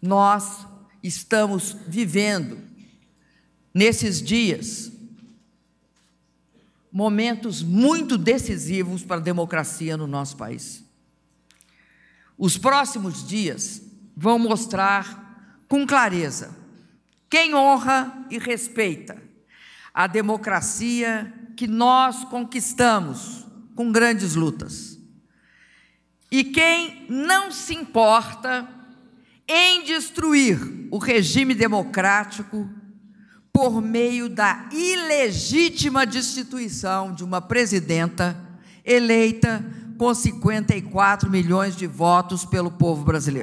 Nós estamos vivendo, nesses dias, momentos muito decisivos para a democracia no nosso país. Os próximos dias vão mostrar com clareza quem honra e respeita a democracia que nós conquistamos com grandes lutas. E quem não se importa em destruir o regime democrático por meio da ilegítima destituição de uma presidenta eleita com 54 milhões de votos pelo povo brasileiro.